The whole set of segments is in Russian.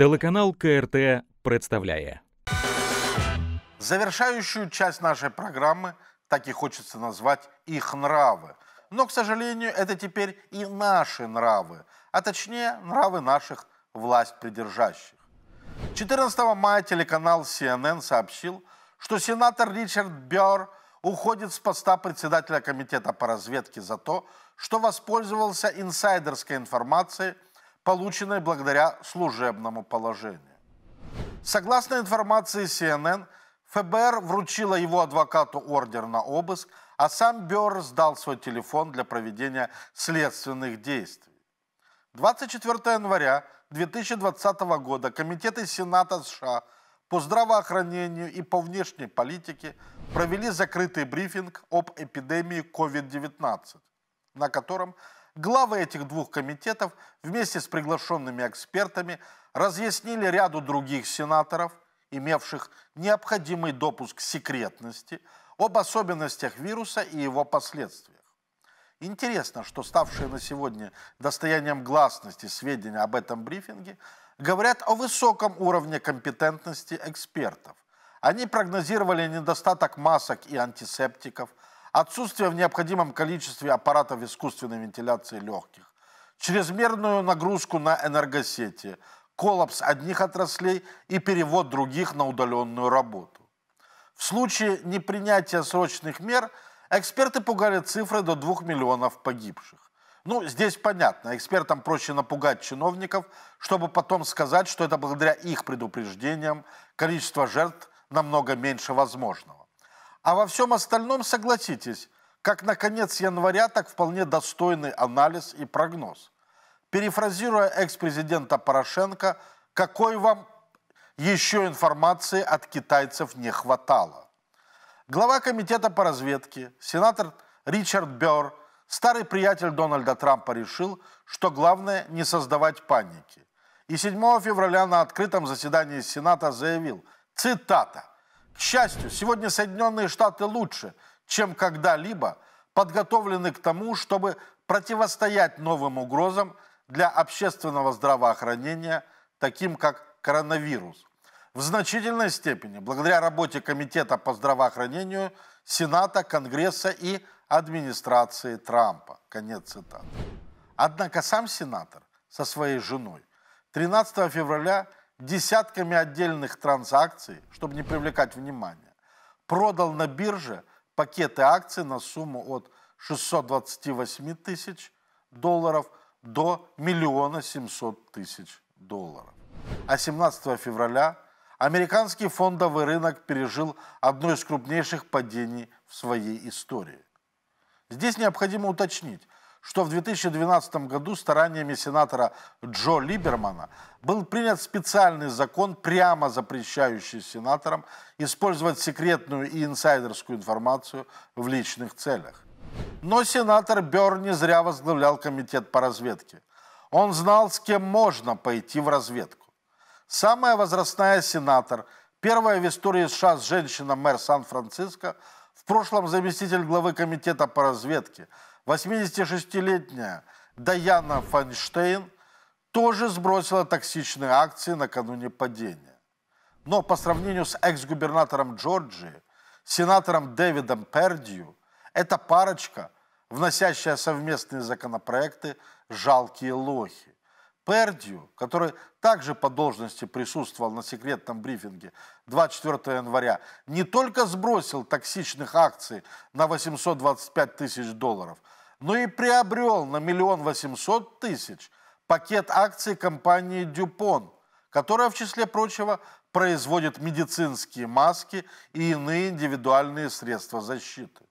Телеканал КРТ представляет. Завершающую часть нашей программы так и хочется назвать их нравы. Но, к сожалению, это теперь и наши нравы, а точнее нравы наших власть придержащих. 14 мая телеканал CNN сообщил, что сенатор Ричард Бёрр уходит с поста председателя комитета по разведке за то, что воспользовался инсайдерской информацией – полученной благодаря служебному положению. Согласно информации CNN, ФБР вручило его адвокату ордер на обыск, а сам Берр сдал свой телефон для проведения следственных действий. 24 января 2020 года комитеты Сената США по здравоохранению и по внешней политике провели закрытый брифинг об эпидемии COVID-19, на котором Главы этих двух комитетов вместе с приглашенными экспертами разъяснили ряду других сенаторов, имевших необходимый допуск секретности, об особенностях вируса и его последствиях. Интересно, что ставшие на сегодня достоянием гласности сведения об этом брифинге говорят о высоком уровне компетентности экспертов. Они прогнозировали недостаток масок и антисептиков – отсутствие в необходимом количестве аппаратов искусственной вентиляции легких, чрезмерную нагрузку на энергосети, коллапс одних отраслей и перевод других на удаленную работу. В случае непринятия срочных мер эксперты пугали цифры до 2 миллионов погибших. Ну, здесь понятно, экспертам проще напугать чиновников, чтобы потом сказать, что это благодаря их предупреждениям количество жертв намного меньше возможного. А во всем остальном согласитесь, как на конец января, так вполне достойный анализ и прогноз. Перефразируя экс-президента Порошенко, какой вам еще информации от китайцев не хватало? Глава комитета по разведке, сенатор Ричард Бёрр, старый приятель Дональда Трампа решил, что главное не создавать паники. И 7 февраля на открытом заседании Сената заявил, цитата, к счастью, сегодня Соединенные Штаты лучше, чем когда-либо, подготовлены к тому, чтобы противостоять новым угрозам для общественного здравоохранения, таким как коронавирус. В значительной степени, благодаря работе Комитета по здравоохранению, Сената, Конгресса и администрации Трампа. Конец цитаты. Однако сам сенатор со своей женой 13 февраля десятками отдельных транзакций, чтобы не привлекать внимание, продал на бирже пакеты акций на сумму от 628 тысяч долларов до миллиона 700 тысяч долларов. А 17 февраля американский фондовый рынок пережил одно из крупнейших падений в своей истории. Здесь необходимо уточнить, что в 2012 году стараниями сенатора Джо Либермана был принят специальный закон, прямо запрещающий сенаторам использовать секретную и инсайдерскую информацию в личных целях. Но сенатор Бер не зря возглавлял комитет по разведке. Он знал, с кем можно пойти в разведку. Самая возрастная сенатор, первая в истории США женщина-мэр Сан-Франциско, в прошлом заместитель главы комитета по разведке – 86-летняя Даяна Файнштейн тоже сбросила токсичные акции накануне падения. Но по сравнению с экс-губернатором Джорджии, сенатором Дэвидом Пердью, эта парочка, вносящая совместные законопроекты, жалкие лохи. Пердью, который также по должности присутствовал на секретном брифинге 24 января, не только сбросил токсичных акций на 825 тысяч долларов, но и приобрел на миллион восемьсот тысяч пакет акций компании «Дюпон», которая, в числе прочего, производит медицинские маски и иные индивидуальные средства защиты.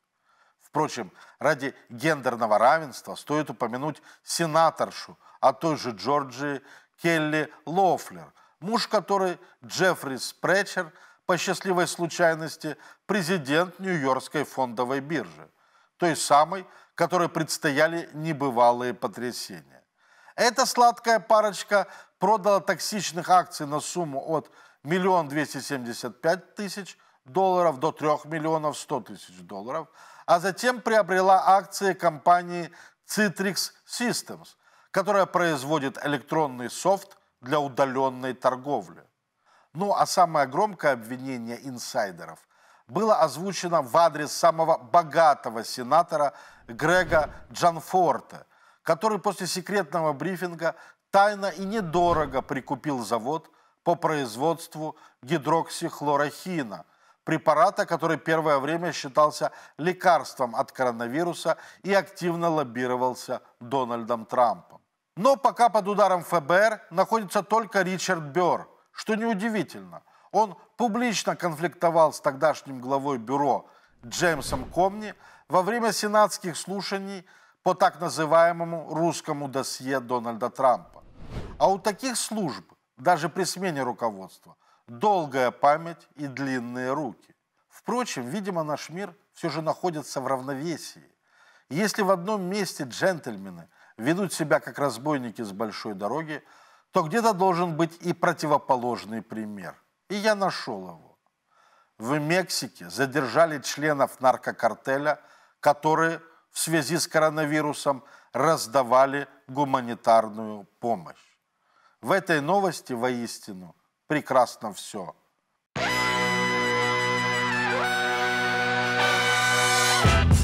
Впрочем, ради гендерного равенства стоит упомянуть сенаторшу от той же Джорджии Келли Лофлер, муж которой Джеффри Спречер, по счастливой случайности, президент Нью-Йоркской фондовой биржи, той самой, которой предстояли небывалые потрясения. Эта сладкая парочка продала токсичных акций на сумму от 1 275 000 долларов до 3 миллионов 100 тысяч долларов – а затем приобрела акции компании Citrix Systems, которая производит электронный софт для удаленной торговли. Ну а самое громкое обвинение инсайдеров было озвучено в адрес самого богатого сенатора Грега Джанфорта, который после секретного брифинга тайно и недорого прикупил завод по производству гидроксихлорохина – препарата, который первое время считался лекарством от коронавируса и активно лоббировался Дональдом Трампом. Но пока под ударом ФБР находится только Ричард Бёрр, что неудивительно. Он публично конфликтовал с тогдашним главой бюро Джеймсом Комни во время сенатских слушаний по так называемому русскому досье Дональда Трампа. А у таких служб, даже при смене руководства – долгая память и длинные руки. Впрочем, видимо, наш мир все же находится в равновесии. Если в одном месте джентльмены ведут себя как разбойники с большой дороги, то где-то должен быть и противоположный пример. И я нашел его. В Мексике задержали членов наркокартеля, которые в связи с коронавирусом раздавали гуманитарную помощь. В этой новости воистину прекрасно все. thank